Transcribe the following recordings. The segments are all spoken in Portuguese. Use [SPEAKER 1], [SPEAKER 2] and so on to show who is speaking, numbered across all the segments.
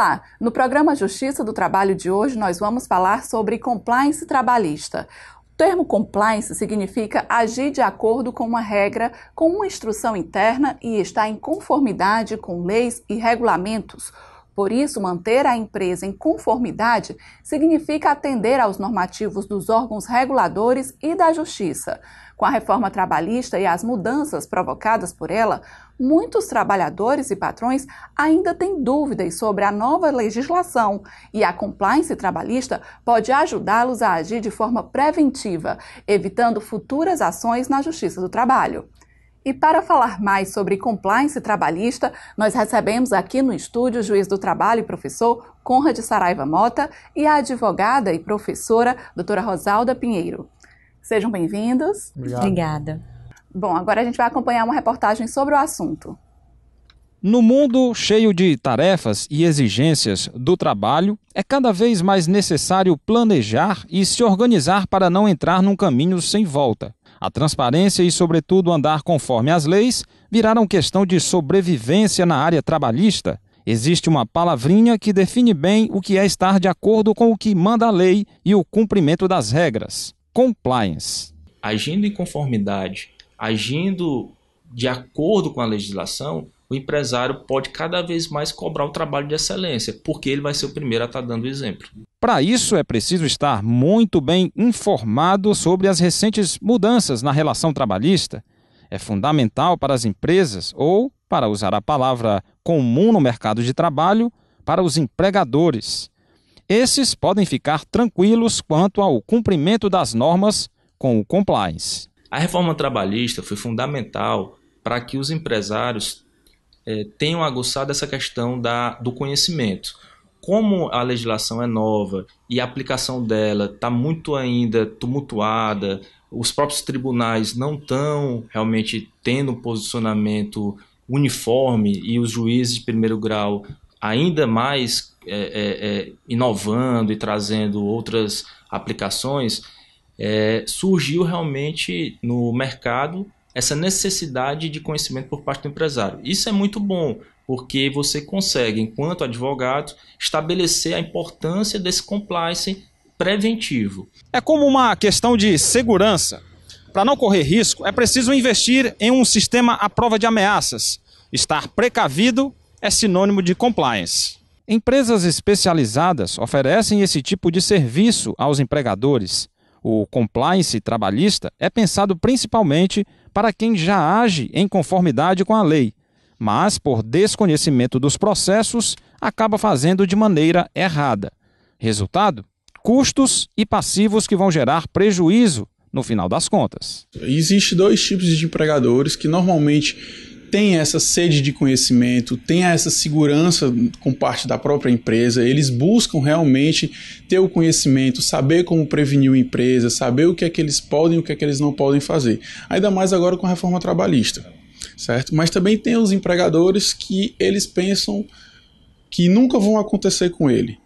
[SPEAKER 1] Olá! No programa Justiça do Trabalho de hoje, nós vamos falar sobre compliance trabalhista. O termo compliance significa agir de acordo com uma regra, com uma instrução interna e estar em conformidade com leis e regulamentos. Por isso, manter a empresa em conformidade significa atender aos normativos dos órgãos reguladores e da Justiça. Com a reforma trabalhista e as mudanças provocadas por ela, muitos trabalhadores e patrões ainda têm dúvidas sobre a nova legislação e a compliance trabalhista pode ajudá-los a agir de forma preventiva, evitando futuras ações na Justiça do Trabalho. E para falar mais sobre compliance trabalhista, nós recebemos aqui no estúdio o juiz do trabalho e professor Conrad Saraiva Mota e a advogada e professora doutora Rosalda Pinheiro. Sejam bem-vindos. Obrigada. Bom, agora a gente vai acompanhar uma reportagem sobre o assunto.
[SPEAKER 2] No mundo cheio de tarefas e exigências do trabalho, é cada vez mais necessário planejar e se organizar para não entrar num caminho sem volta. A transparência e, sobretudo, andar conforme as leis viraram questão de sobrevivência na área trabalhista. Existe uma palavrinha que define bem o que é estar de acordo com o que manda a lei e o cumprimento das
[SPEAKER 3] regras: compliance. Agindo em conformidade agindo de acordo com a legislação, o empresário pode cada vez mais cobrar o trabalho de excelência, porque ele vai ser o primeiro a estar tá dando exemplo.
[SPEAKER 2] Para isso, é preciso estar muito bem informado sobre as recentes mudanças na relação trabalhista. É fundamental para as empresas, ou, para usar a palavra comum no mercado de trabalho, para os empregadores. Esses podem ficar tranquilos quanto ao cumprimento das normas com o compliance.
[SPEAKER 3] A reforma trabalhista foi fundamental para que os empresários eh, tenham aguçado essa questão da, do conhecimento. Como a legislação é nova e a aplicação dela está muito ainda tumultuada, os próprios tribunais não estão realmente tendo um posicionamento uniforme e os juízes de primeiro grau ainda mais é, é, é, inovando e trazendo outras aplicações, é, surgiu realmente no mercado essa necessidade de conhecimento por parte do empresário. Isso é muito bom, porque você consegue, enquanto advogado, estabelecer a importância desse compliance preventivo. É como uma questão de segurança. Para não correr risco, é preciso investir em um
[SPEAKER 2] sistema à prova de ameaças. Estar precavido é sinônimo de compliance. Empresas especializadas oferecem esse tipo de serviço aos empregadores. O compliance trabalhista é pensado principalmente para quem já age em conformidade com a lei, mas, por desconhecimento dos processos, acaba fazendo de maneira errada. Resultado: custos e passivos que vão gerar prejuízo no final das contas. Existem dois tipos de empregadores que normalmente tem essa sede de conhecimento, tem essa segurança com parte da própria empresa, eles buscam realmente ter o conhecimento, saber como prevenir a empresa, saber o que é que eles podem e o que é que eles não podem fazer. Ainda mais agora com a reforma trabalhista, certo? Mas também tem os empregadores que eles pensam que nunca vão acontecer com ele.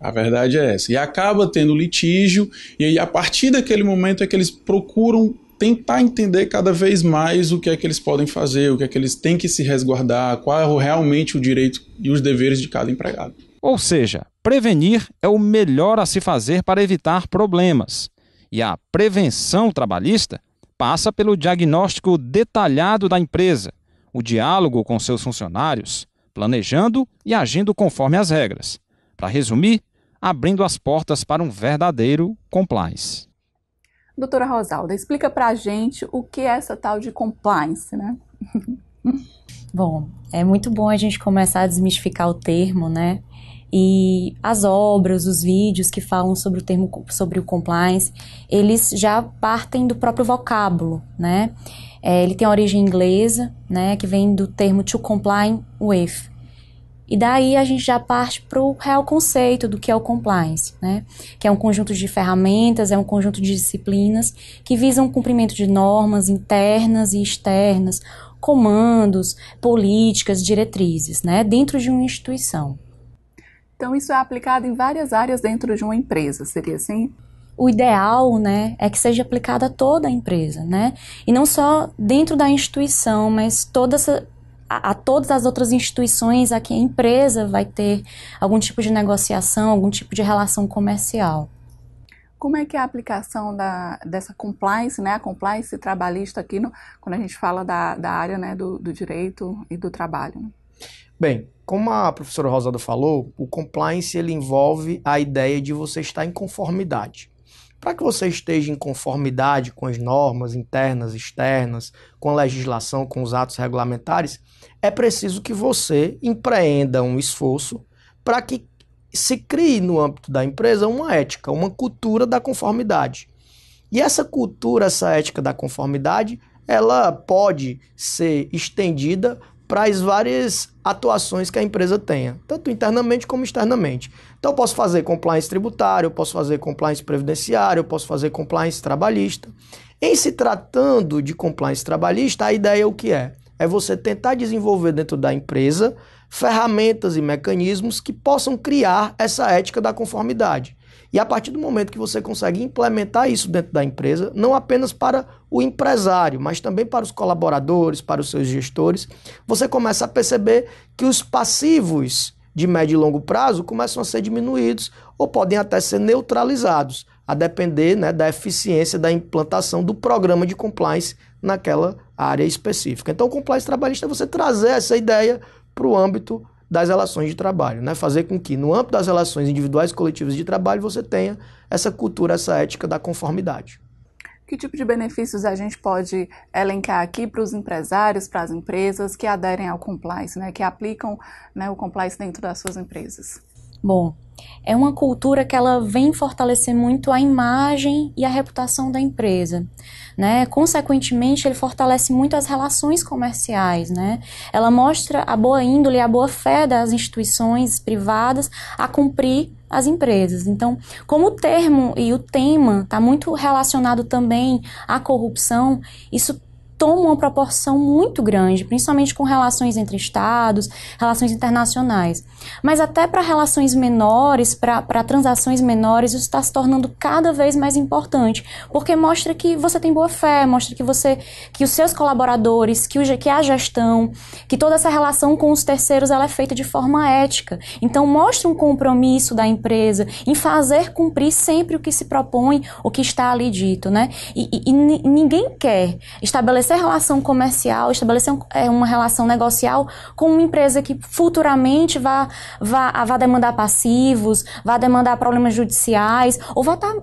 [SPEAKER 2] A verdade é essa. E acaba tendo litígio, e aí a partir daquele momento é que eles procuram tentar entender cada vez mais o que é que eles podem fazer, o que é que eles têm que se resguardar, qual é realmente o direito e os deveres de cada empregado. Ou seja, prevenir é o melhor a se fazer para evitar problemas. E a prevenção trabalhista passa pelo diagnóstico detalhado da empresa, o diálogo com seus funcionários, planejando e agindo conforme as regras. Para resumir, abrindo as portas para um verdadeiro compliance.
[SPEAKER 1] Doutora Rosalda, explica para a gente o que é essa tal de compliance, né?
[SPEAKER 4] Bom, é muito bom a gente começar a desmistificar o termo, né? E as obras, os vídeos que falam sobre o termo sobre o compliance, eles já partem do próprio vocábulo, né? É, ele tem origem inglesa, né? Que vem do termo to comply with, e daí a gente já parte para o real conceito do que é o compliance, né? Que é um conjunto de ferramentas, é um conjunto de disciplinas que visam o cumprimento de normas internas e externas, comandos, políticas, diretrizes, né? Dentro de uma instituição.
[SPEAKER 1] Então isso é aplicado em várias áreas dentro de uma empresa, seria assim? o
[SPEAKER 4] ideal, né, é que seja aplicado a toda a empresa, né? E não só dentro da instituição, mas toda essa, a, todas as outras instituições a que a empresa vai ter algum tipo de negociação, algum tipo de relação comercial.
[SPEAKER 1] Como é que é a aplicação da, dessa compliance, né, a compliance trabalhista aqui, no, quando a gente fala da, da área né, do, do direito e do trabalho?
[SPEAKER 5] Bem, como a professora Rosado falou, o compliance ele envolve a ideia de você estar em conformidade para que você esteja em conformidade com as normas internas, externas, com a legislação, com os atos regulamentares, é preciso que você empreenda um esforço para que se crie no âmbito da empresa uma ética, uma cultura da conformidade. E essa cultura, essa ética da conformidade, ela pode ser estendida para as várias atuações que a empresa tenha, tanto internamente como externamente. Então, eu posso fazer compliance tributário, eu posso fazer compliance previdenciário, eu posso fazer compliance trabalhista. Em se tratando de compliance trabalhista, a ideia é o que é? É você tentar desenvolver dentro da empresa ferramentas e mecanismos que possam criar essa ética da conformidade. E a partir do momento que você consegue implementar isso dentro da empresa, não apenas para o empresário, mas também para os colaboradores, para os seus gestores, você começa a perceber que os passivos de médio e longo prazo começam a ser diminuídos ou podem até ser neutralizados, a depender né, da eficiência da implantação do programa de compliance naquela área específica. Então, o compliance trabalhista é você trazer essa ideia para o âmbito das relações de trabalho, né? fazer com que, no âmbito das relações individuais e coletivas de trabalho, você tenha essa cultura, essa ética da conformidade.
[SPEAKER 1] Que tipo de benefícios a gente pode elencar aqui para os empresários, para as empresas que aderem ao compliance, né? que aplicam né, o compliance dentro das suas empresas? Bom, é uma cultura que ela vem fortalecer muito a imagem
[SPEAKER 4] e a reputação da empresa, né? Consequentemente, ele fortalece muito as relações comerciais, né? Ela mostra a boa índole, a boa fé das instituições privadas a cumprir as empresas. Então, como o termo e o tema está muito relacionado também à corrupção, isso toma uma proporção muito grande, principalmente com relações entre estados, relações internacionais. Mas até para relações menores, para transações menores, isso está se tornando cada vez mais importante, porque mostra que você tem boa fé, mostra que você, que os seus colaboradores, que, o, que a gestão, que toda essa relação com os terceiros ela é feita de forma ética. Então mostra um compromisso da empresa em fazer cumprir sempre o que se propõe, o que está ali dito, né? e, e, e ninguém quer estabelecer estabelecer relação comercial, estabelecer um, é, uma relação negocial com uma empresa que futuramente vá, vá, vá demandar passivos, vá demandar problemas judiciais, ou vá estar tá,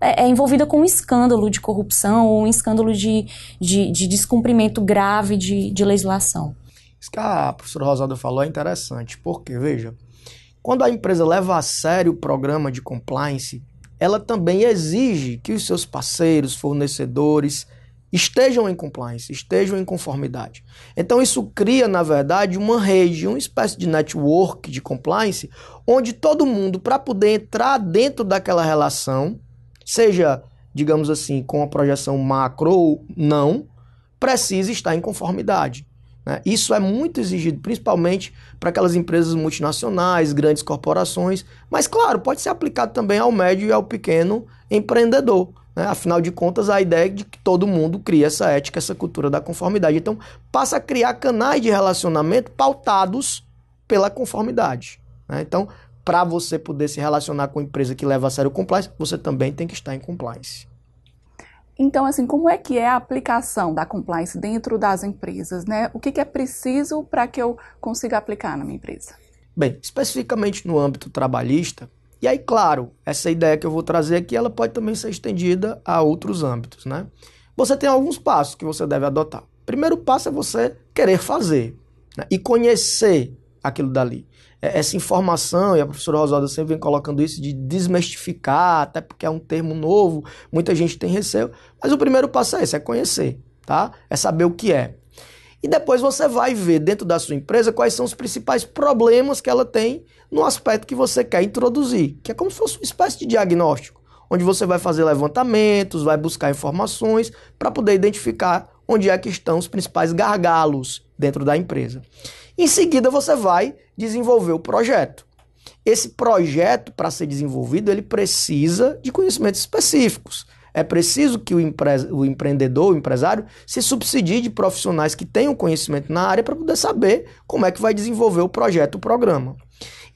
[SPEAKER 4] é, é, envolvida com um escândalo de corrupção ou um escândalo de, de, de descumprimento grave de, de legislação.
[SPEAKER 5] Isso que a professora Rosada falou é interessante, porque, veja, quando a empresa leva a sério o programa de compliance, ela também exige que os seus parceiros, fornecedores, estejam em compliance, estejam em conformidade. Então isso cria, na verdade, uma rede, uma espécie de network de compliance, onde todo mundo, para poder entrar dentro daquela relação, seja, digamos assim, com a projeção macro ou não, precisa estar em conformidade. Né? Isso é muito exigido, principalmente para aquelas empresas multinacionais, grandes corporações, mas claro, pode ser aplicado também ao médio e ao pequeno empreendedor. Né? Afinal de contas, a ideia é de que todo mundo cria essa ética, essa cultura da conformidade. Então, passa a criar canais de relacionamento pautados pela conformidade. Né? Então, para você poder se relacionar com a empresa que leva a sério o compliance, você também tem que estar em compliance.
[SPEAKER 1] Então, assim, como é que é a aplicação da compliance dentro das empresas, né? O que, que é preciso para que eu consiga aplicar na minha empresa? Bem, especificamente
[SPEAKER 5] no âmbito trabalhista, e aí, claro, essa ideia que eu vou trazer aqui, ela pode também ser estendida a outros âmbitos, né? Você tem alguns passos que você deve adotar. O primeiro passo é você querer fazer né? e conhecer aquilo dali. É, essa informação, e a professora Rosalda sempre vem colocando isso, de desmistificar, até porque é um termo novo, muita gente tem receio, mas o primeiro passo é esse, é conhecer, tá? É saber o que é. E depois você vai ver dentro da sua empresa quais são os principais problemas que ela tem no aspecto que você quer introduzir, que é como se fosse uma espécie de diagnóstico, onde você vai fazer levantamentos, vai buscar informações para poder identificar onde é que estão os principais gargalos dentro da empresa. Em seguida, você vai desenvolver o projeto. Esse projeto, para ser desenvolvido, ele precisa de conhecimentos específicos. É preciso que o, empre... o empreendedor, o empresário, se subsidie de profissionais que tenham conhecimento na área para poder saber como é que vai desenvolver o projeto, o programa.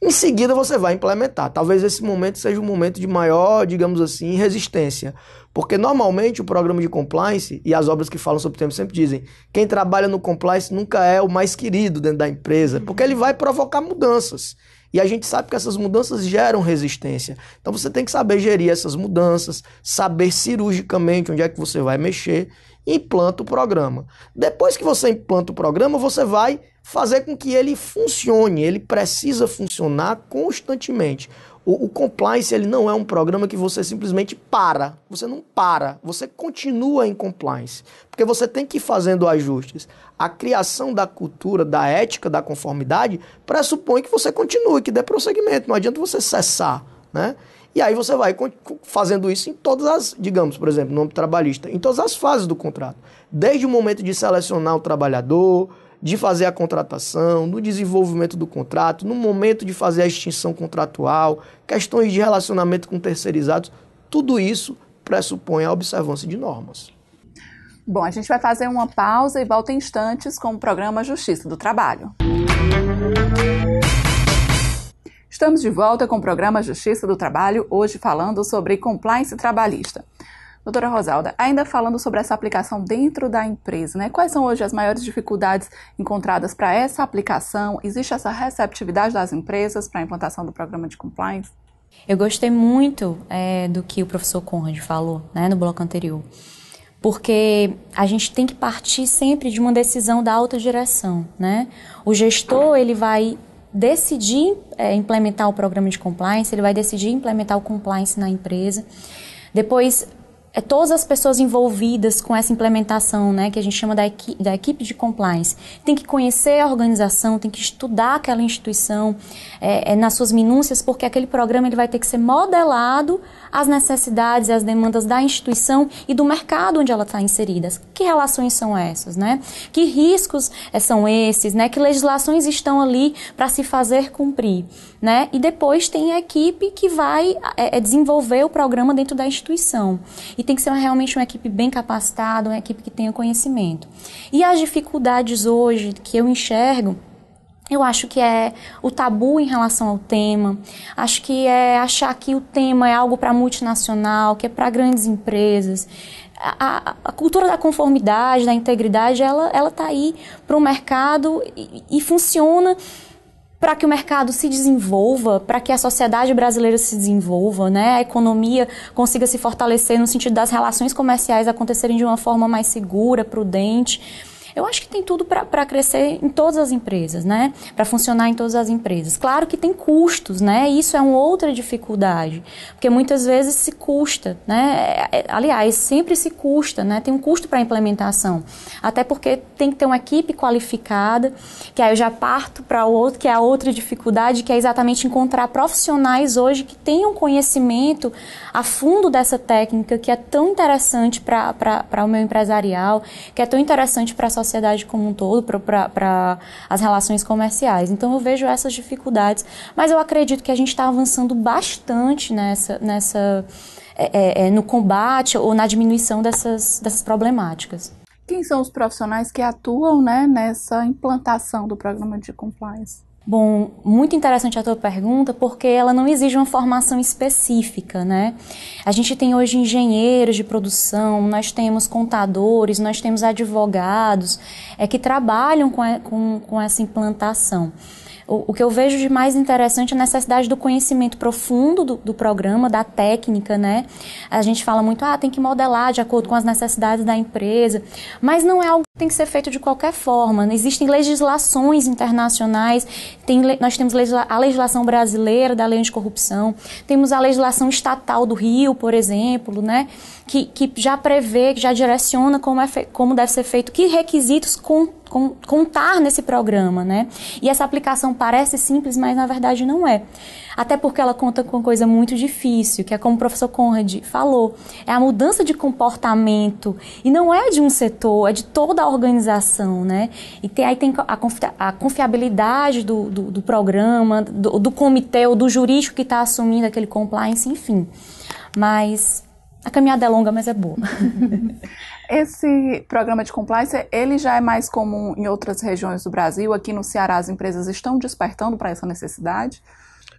[SPEAKER 5] Em seguida você vai implementar. Talvez esse momento seja um momento de maior, digamos assim, resistência. Porque normalmente o programa de compliance e as obras que falam sobre o tempo sempre dizem: quem trabalha no compliance nunca é o mais querido dentro da empresa, porque ele vai provocar mudanças. E a gente sabe que essas mudanças geram resistência. Então você tem que saber gerir essas mudanças, saber cirurgicamente onde é que você vai mexer implanta o programa. Depois que você implanta o programa, você vai fazer com que ele funcione, ele precisa funcionar constantemente. O, o, compliance ele não é um programa que você simplesmente para. Você não para, você continua em compliance, porque você tem que ir fazendo ajustes. A criação da cultura, da ética, da conformidade pressupõe que você continue, que dê prosseguimento. Não adianta você cessar, né? E aí você vai fazendo isso em todas as, digamos, por exemplo, no âmbito trabalhista, em todas as fases do contrato. Desde o momento de selecionar o trabalhador, de fazer a contratação, no desenvolvimento do contrato, no momento de fazer a extinção contratual, questões de relacionamento com terceirizados, tudo isso pressupõe a observância de normas.
[SPEAKER 1] Bom, a gente vai fazer uma pausa e volta em instantes com o programa Justiça do Trabalho. Música Estamos de volta com o programa Justiça do Trabalho, hoje falando sobre compliance trabalhista. Doutora Rosalda, ainda falando sobre essa aplicação dentro da empresa, né? Quais são hoje as maiores dificuldades encontradas para essa aplicação? Existe essa receptividade das empresas para a implantação do programa de compliance?
[SPEAKER 4] Eu gostei muito é, do que o professor Conrad falou né, no bloco anterior, porque a gente tem que partir sempre de uma decisão da direção, né? O gestor, ele vai decidir é, implementar o programa de compliance, ele vai decidir implementar o compliance na empresa. Depois, é todas as pessoas envolvidas com essa implementação, né, que a gente chama da, equi da equipe de compliance, tem que conhecer a organização, tem que estudar aquela instituição é, é, nas suas minúcias, porque aquele programa ele vai ter que ser modelado às necessidades e às demandas da instituição e do mercado onde ela está inserida. Que relações são essas, né? Que riscos é, são esses, né? Que legislações estão ali para se fazer cumprir, né? E depois tem a equipe que vai é, é desenvolver o programa dentro da instituição. E tem que ser realmente uma equipe bem capacitada, uma equipe que tenha conhecimento. E as dificuldades hoje que eu enxergo eu acho que é o tabu em relação ao tema. Acho que é achar que o tema é algo para multinacional, que é para grandes empresas. A, a, cultura da conformidade, da integridade, ela ela está aí para o mercado e, e funciona para que o mercado se desenvolva, para que a sociedade brasileira se desenvolva, né? A economia consiga se fortalecer no sentido das relações comerciais acontecerem de uma forma mais segura, prudente. Eu acho que tem tudo para crescer em todas as empresas, né? Para funcionar em todas as empresas. Claro que tem custos, né? Isso é uma outra dificuldade, porque muitas vezes se custa, né? É, é, aliás, sempre se custa, né? Tem um custo para a implementação, até porque tem que ter uma equipe qualificada, que aí eu já parto para o outro, que é a outra dificuldade, que é exatamente encontrar profissionais hoje que tenham conhecimento a fundo dessa técnica que é tão interessante para o meu empresarial, que é tão interessante para a sociedade como um todo, para as relações comerciais. Então eu vejo essas dificuldades, mas eu acredito que a gente está avançando bastante nessa, nessa é, é, é, no combate ou na diminuição dessas, dessas problemáticas.
[SPEAKER 1] Quem são os profissionais que atuam né, nessa implantação do programa de compliance?
[SPEAKER 4] Bom, muito interessante a tua pergunta, porque ela não exige uma formação específica, né? A gente tem hoje engenheiros de produção, nós temos contadores, nós temos advogados é, que trabalham com, com, com essa implantação. O, o, que eu vejo de mais interessante é a necessidade do conhecimento profundo do, do, programa, da técnica, né? A gente fala muito, ah, tem que modelar de acordo com as necessidades da empresa, mas não é algo tem que ser feito de qualquer forma. Existem legislações internacionais, tem, nós temos a legislação brasileira da lei anticorrupção, temos a legislação estatal do Rio, por exemplo, né, que, que já prevê, que já direciona como, é como deve ser feito, que requisitos com, com, contar nesse programa. Né? E essa aplicação parece simples, mas na verdade não é. Até porque ela conta com uma coisa muito difícil, que é como o professor Conrad falou, é a mudança de comportamento e não é de um setor, é de toda a organização, né? E tem, aí tem a, a confiabilidade do, do, do programa, do, do, comitê ou do jurídico que está assumindo aquele compliance, enfim. Mas a caminhada é longa,
[SPEAKER 1] mas é boa. Esse programa de compliance, ele já é mais comum em outras regiões do Brasil. Aqui no Ceará, as empresas estão despertando para essa necessidade.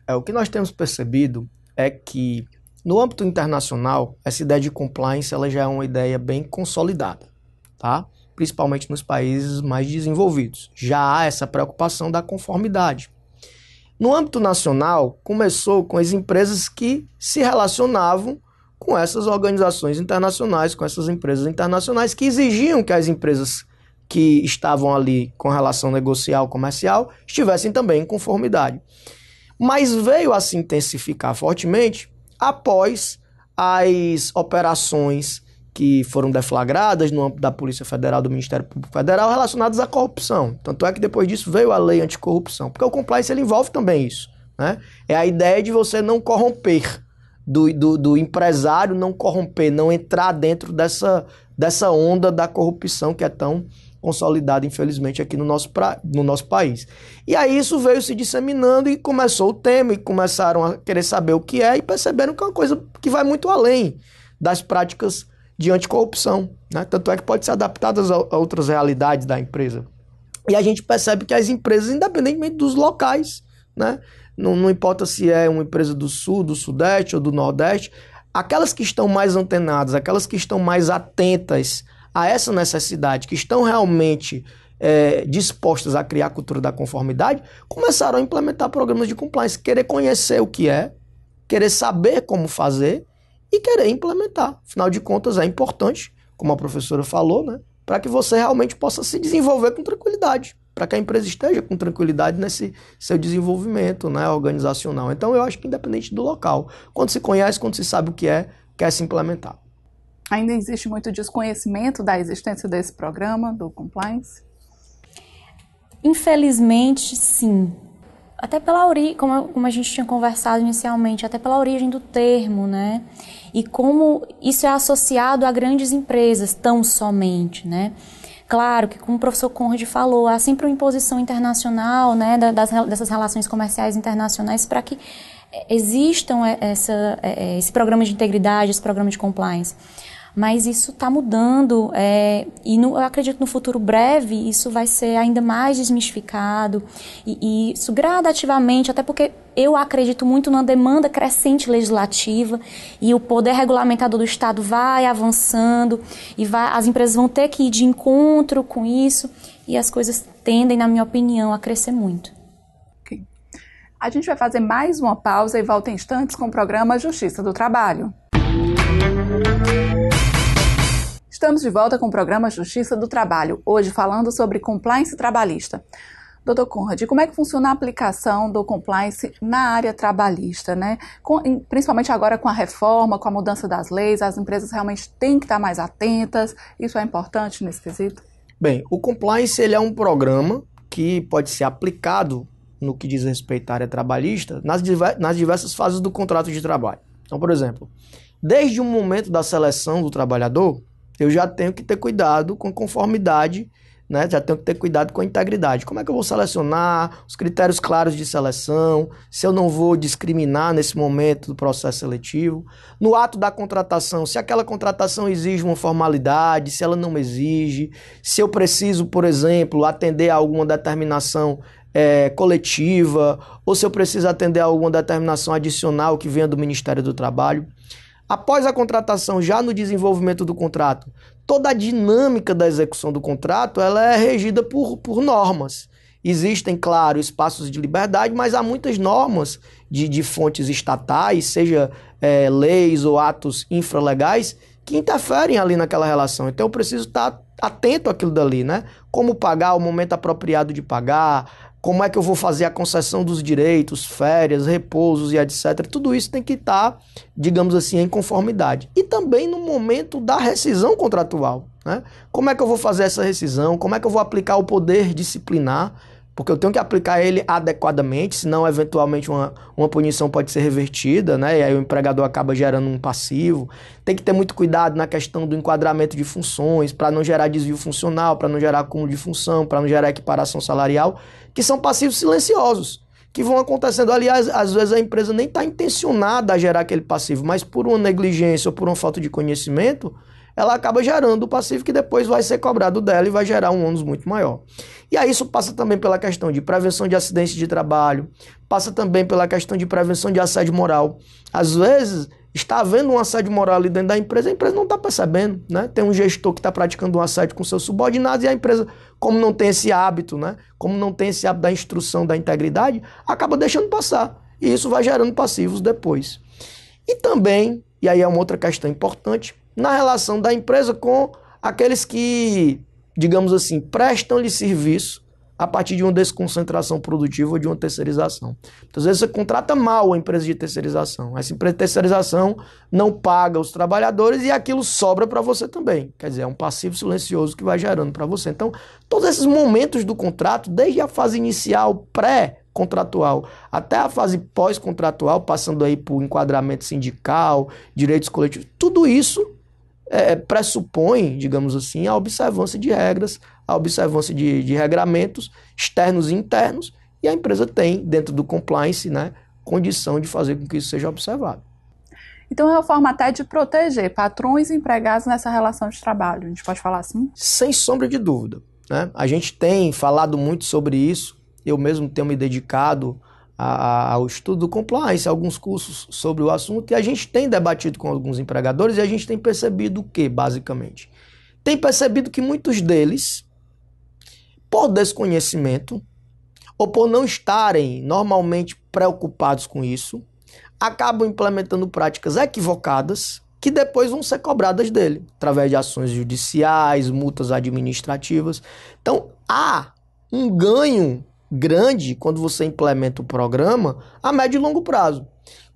[SPEAKER 5] É, o que nós temos percebido é que no âmbito internacional, essa ideia de compliance ela já é uma ideia bem consolidada, tá? principalmente nos países mais desenvolvidos. Já há essa preocupação da conformidade. No âmbito nacional, começou com as empresas que se relacionavam com essas organizações internacionais, com essas empresas internacionais que exigiam que as empresas que estavam ali com relação negocial, comercial, estivessem também em conformidade mas veio a se intensificar fortemente após as operações que foram deflagradas no âmbito da Polícia Federal, do Ministério Público Federal, relacionadas à corrupção. Tanto é que depois disso veio a lei anticorrupção, porque o compliance ele envolve também isso. Né? É a ideia de você não corromper, do, do, do empresário não corromper, não entrar dentro dessa, dessa onda da corrupção que é tão consolidada, infelizmente, aqui no nosso, pra... no nosso país. E aí isso veio se disseminando e começou o tema, e começaram a querer saber o que é, e perceberam que é uma coisa que vai muito além das práticas de anticorrupção. Né? Tanto é que pode ser adaptada a outras realidades da empresa. E a gente percebe que as empresas, independentemente dos locais, né? não, não importa se é uma empresa do sul, do sudeste ou do nordeste, aquelas que estão mais antenadas, aquelas que estão mais atentas a essa necessidade, que estão realmente é, dispostas a criar a cultura da conformidade, começaram a implementar programas de compliance, querer conhecer o que é, querer saber como fazer e querer implementar. Afinal de contas, é importante, como a professora falou, né, para que você realmente possa se desenvolver com tranquilidade, para que a empresa esteja com tranquilidade nesse seu desenvolvimento né, organizacional. Então, eu acho que independente do local, quando se conhece, quando se sabe o que é, quer se implementar.
[SPEAKER 1] Ainda existe muito desconhecimento da existência desse programa, do compliance? Infelizmente, sim. Até pela origem, como, como a gente tinha
[SPEAKER 4] conversado inicialmente, até pela origem do termo, né? E como isso é associado a grandes empresas, tão somente, né? Claro que, como o professor Conrad falou, há sempre uma imposição internacional, né, das, dessas relações comerciais internacionais para que eh, existam eh, essa, eh, esse programa de integridade, esse programa de compliance mas isso está mudando é, e no, eu acredito que no futuro breve isso vai ser ainda mais desmistificado e, e, isso gradativamente, até porque eu acredito muito na demanda crescente legislativa e o poder regulamentador do Estado vai avançando e vai, as empresas vão ter que ir de encontro com isso e as coisas
[SPEAKER 1] tendem, na minha opinião, a crescer muito. A gente vai fazer mais uma pausa e volta em instantes com o programa Justiça do Trabalho. Música Estamos de volta com o programa Justiça do Trabalho, hoje falando sobre compliance trabalhista. Doutor Conrad, como é que funciona a aplicação do compliance na área trabalhista, né? Com, principalmente agora com a reforma, com a mudança das leis, as empresas realmente têm que estar mais atentas, isso é importante nesse quesito? Bem, o compliance ele é um
[SPEAKER 5] programa que pode ser aplicado no que diz respeito à área trabalhista nas, diver, nas diversas fases do contrato de trabalho. Então, por exemplo, desde o momento da seleção do trabalhador, eu já tenho que ter cuidado com conformidade, né? Já tenho que ter cuidado com a integridade. Como é que eu vou selecionar? Os critérios claros de seleção, se eu não vou discriminar nesse momento do processo seletivo. No ato da contratação, se aquela contratação exige uma formalidade, se ela não exige, se eu preciso, por exemplo, atender a alguma determinação é, coletiva, ou se eu preciso atender a alguma determinação adicional que venha do Ministério do Trabalho. Após a contratação, já no desenvolvimento do contrato, toda a dinâmica da execução do contrato ela é regida por, por normas. Existem, claro, espaços de liberdade, mas há muitas normas de, de fontes estatais, seja é, leis ou atos infralegais, que interferem ali naquela relação. Então eu preciso estar atento àquilo dali, né? Como pagar, o momento apropriado de pagar, como é que eu vou fazer a concessão dos direitos, férias, repousos e etc. Tudo isso tem que estar, tá, digamos assim, em conformidade. E também no momento da rescisão contratual. Né? Como é que eu vou fazer essa rescisão? Como é que eu vou aplicar o poder disciplinar? porque eu tenho que aplicar ele adequadamente, senão eventualmente uma, uma punição pode ser revertida, né? E aí o empregador acaba gerando um passivo. Tem que ter muito cuidado na questão do enquadramento de funções, para não gerar desvio funcional, para não gerar acúmulo de função, para não gerar equiparação salarial, que são passivos silenciosos, que vão acontecendo. Aliás, às vezes a empresa nem está intencionada a gerar aquele passivo, mas por uma negligência ou por uma falta de conhecimento, ela acaba gerando o passivo que depois vai ser cobrado dela e vai gerar um ônus muito maior. E aí isso passa também pela questão de prevenção de acidentes de trabalho, passa também pela questão de prevenção de assédio moral. Às vezes está havendo um assédio moral ali dentro da empresa, a empresa não está percebendo, né? Tem um gestor que está praticando um assédio com seus subordinados e a empresa, como não tem esse hábito, né? Como não tem esse hábito da instrução da integridade, acaba deixando passar. E isso vai gerando passivos depois. E também, e aí é uma outra questão importante, na relação da empresa com aqueles que, digamos assim, prestam-lhe serviço a partir de uma desconcentração produtiva ou de uma terceirização. Então, às vezes você contrata mal a empresa de terceirização. Essa empresa de terceirização não paga os trabalhadores e aquilo sobra para você também. Quer dizer, é um passivo silencioso que vai gerando para você. Então, todos esses momentos do contrato, desde a fase inicial, pré contratual até a fase pós-contratual, passando aí por enquadramento sindical, direitos coletivos, tudo isso é, é, pressupõe, digamos assim, a observância de regras, a observância de, de regramentos externos e internos, e a empresa tem, dentro do compliance, né, condição de fazer com que isso seja observado.
[SPEAKER 1] Então é uma forma até de proteger patrões e empregados nessa relação de trabalho. A gente pode falar assim?
[SPEAKER 5] Sem sombra de dúvida. Né? A gente tem falado muito sobre isso. Eu mesmo tenho me dedicado ao estudo do compliance, alguns cursos sobre o assunto, e a gente tem debatido com alguns empregadores e a gente tem percebido o que, basicamente? Tem percebido que muitos deles, por desconhecimento, ou por não estarem normalmente preocupados com isso, acabam implementando práticas equivocadas que depois vão ser cobradas dele, através de ações judiciais, multas administrativas. Então, há um ganho grande quando você implementa o programa a médio e longo prazo.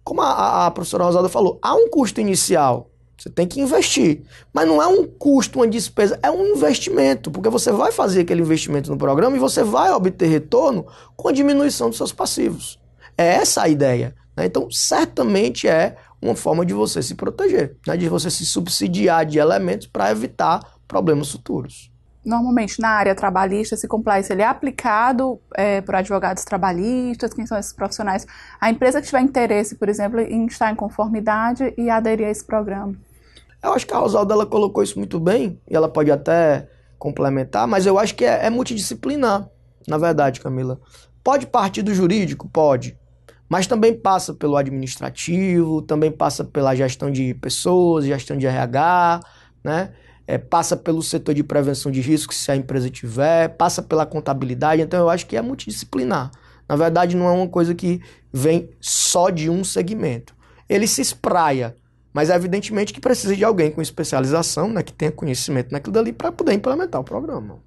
[SPEAKER 5] Como a, a professora Rosada falou, há um custo inicial. Você tem que investir. Mas não é um custo, uma despesa, é um investimento. Porque você vai fazer aquele investimento no programa e você vai obter retorno com a diminuição dos seus passivos. É essa a ideia. Né? Então, certamente é uma forma de você se proteger, né? de você se subsidiar de elementos para evitar problemas futuros
[SPEAKER 1] normalmente na área trabalhista, esse compliance ele é aplicado é, por advogados trabalhistas, quem são esses profissionais? A empresa que tiver interesse, por exemplo, em estar em conformidade e aderir a esse programa.
[SPEAKER 5] Eu acho que a Rosalda ela colocou isso muito bem, e ela pode até complementar, mas eu acho que é, é multidisciplinar, na verdade, Camila. Pode partir do jurídico? Pode. Mas também passa pelo administrativo, também passa pela gestão de pessoas, gestão de RH, né? é, passa pelo setor de prevenção de riscos, se a empresa tiver, passa pela contabilidade. Então, eu acho que é multidisciplinar. Na verdade, não é uma coisa que vem só de um segmento. Ele se espraia, mas é evidentemente que precisa de alguém com especialização, né, que tenha conhecimento naquilo dali, para poder implementar o programa.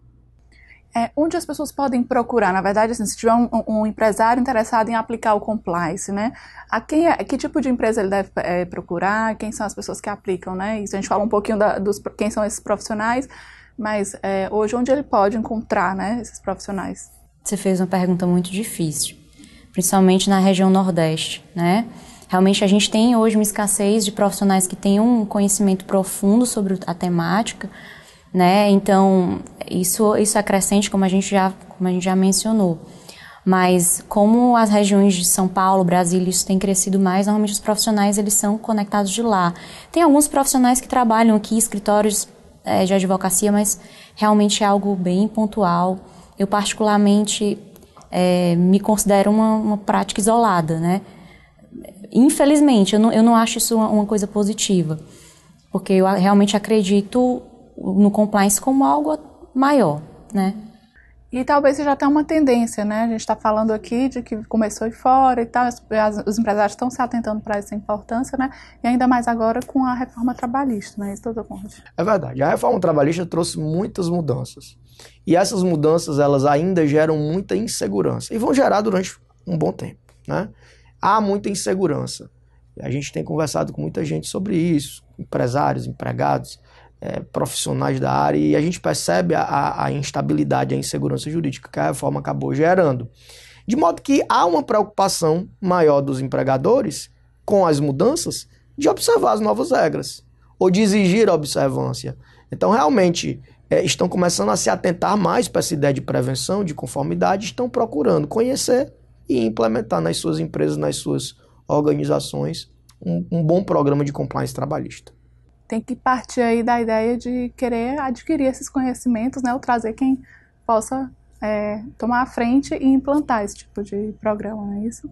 [SPEAKER 1] É, onde as pessoas podem procurar? Na verdade, assim, se tiver um, um, empresário interessado em aplicar o compliance, né? A quem é, que tipo de empresa ele deve é, procurar? Quem são as pessoas que aplicam, né? Isso a gente fala um pouquinho da, dos quem são esses profissionais, mas é, hoje onde ele pode encontrar, né? Esses profissionais.
[SPEAKER 4] Você fez uma pergunta muito difícil, principalmente na região Nordeste, né? Realmente a gente tem hoje uma escassez de profissionais que tenham um conhecimento profundo sobre a temática, né? Então, isso, isso acrescente, como a, gente já, como a gente já mencionou. Mas como as regiões de São Paulo, Brasília, isso tem crescido mais, normalmente os profissionais eles são conectados de lá. Tem alguns profissionais que trabalham aqui, escritórios é, de advocacia, mas realmente é algo bem pontual. Eu particularmente é, me considero uma, uma, prática isolada, né? Infelizmente, eu não, eu não acho isso uma, uma coisa positiva, porque eu realmente
[SPEAKER 1] acredito no compliance como algo maior, né? E talvez seja até uma tendência, né? A gente está falando aqui de que começou e fora e tal, as, as, os empresários estão se atentando para essa importância, né? E ainda mais agora com a reforma trabalhista, né? Isso tudo conta.
[SPEAKER 5] É verdade. A reforma trabalhista trouxe muitas mudanças. E essas mudanças, elas ainda geram muita insegurança. E vão gerar durante um bom tempo, né? Há muita insegurança. A gente tem conversado com muita gente sobre isso, empresários, empregados, é, profissionais da área e a gente percebe a, a instabilidade, a insegurança jurídica que a reforma acabou gerando. De modo que há uma preocupação maior dos empregadores com as mudanças de observar as novas regras ou de exigir a observância. Então, realmente, é, estão começando a se atentar mais para essa ideia de prevenção, de conformidade, estão procurando conhecer e implementar nas suas empresas, nas suas organizações, um, um bom programa de compliance trabalhista
[SPEAKER 1] tem que partir aí da ideia de querer adquirir esses conhecimentos, né, ou trazer quem possa é, tomar a frente e implantar esse tipo de programa, não é isso?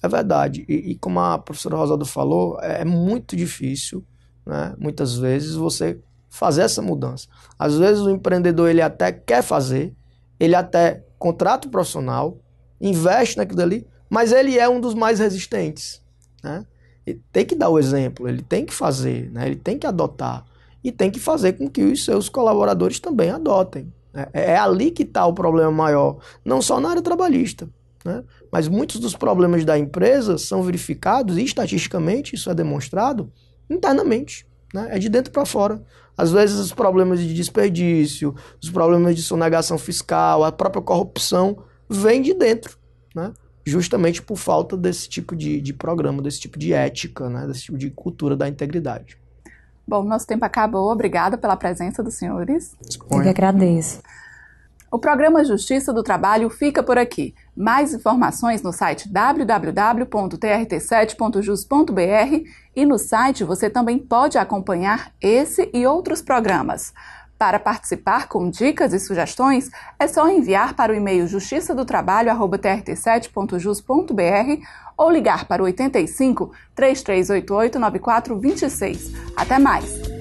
[SPEAKER 5] É verdade. E, e como a professora Rosado falou, é, é muito difícil, né, muitas vezes, você fazer essa mudança. Às vezes o empreendedor ele até quer fazer, ele até contrata o profissional, investe naquilo ali, mas ele é um dos mais resistentes. Né? Ele tem que dar o exemplo, ele tem que fazer, né? ele tem que adotar. E tem que fazer com que os seus colaboradores também adotem. Né? É, é ali que está o problema maior, não só na área trabalhista. Né? Mas muitos dos problemas da empresa são verificados, e estatisticamente isso é demonstrado, internamente. Né? É de dentro para fora. Às vezes, os problemas de desperdício, os problemas de sonegação fiscal, a própria corrupção, vem de dentro. Né? justamente por falta desse tipo de, de programa, desse tipo de ética, né, desse tipo de cultura da integridade.
[SPEAKER 1] Bom, nosso tempo acabou. Obrigada pela presença dos senhores.
[SPEAKER 4] Eu que agradeço.
[SPEAKER 1] O programa Justiça do Trabalho fica por aqui. Mais informações no site www.trt7.jus.br e no site você também pode acompanhar esse e outros programas. Para participar com dicas e sugestões, é só enviar para o e-mail justiça do trabalho@trt7.jus.br ou ligar para o 85 3388 9426. Até mais!